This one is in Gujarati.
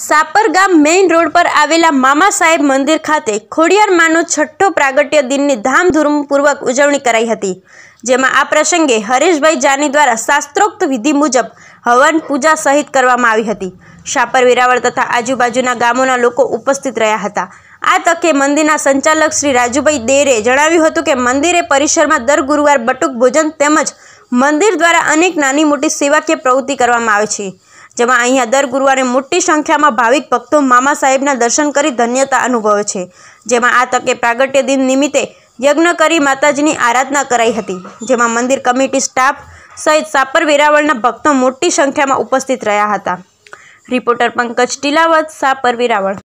સાપર ગામ મેઇન રોડ પર આવેલા મામા સાહેબ મંદિર ખાતે ખોડિયાર છઠ્ઠો પ્રાગટ્ય દિનની ધામધૂમપૂર્વક ઉજવણી કરાઈ હતી જેમાં આ પ્રસંગે હરેશભાઈ જાની દ્વારા શાસ્ત્રોક્ત વિધિ મુજબ હવન પૂજા સહિત કરવામાં આવી હતી સાપર વેરાવળ તથા આજુબાજુના ગામોના લોકો ઉપસ્થિત રહ્યા હતા આ તકે મંદિરના સંચાલક શ્રી રાજુભાઈ દેરે જણાવ્યું હતું કે મંદિરે પરિસરમાં દર ગુરુવાર બટુક ભોજન તેમજ મંદિર દ્વારા અનેક નાની મોટી સેવાકીય પ્રવૃત્તિ કરવામાં આવે છે જેમાં અહીંયા દર ગુરુવારે મોટી સંખ્યામાં ભાવિક ભક્તો મામા સાહેબના દર્શન કરી ધન્યતા અનુભવે છે જેમાં આ તકે પ્રાગટ્ય દિન નિમિત્તે યજ્ઞ કરી માતાજીની આરાધના કરાઈ હતી જેમાં મંદિર કમિટી સ્ટાફ સહિત સાપર વેરાવળના ભક્તો મોટી સંખ્યામાં ઉપસ્થિત રહ્યા હતા રિપોર્ટર પંકજ ટીલાવત સાપર વેરાવળ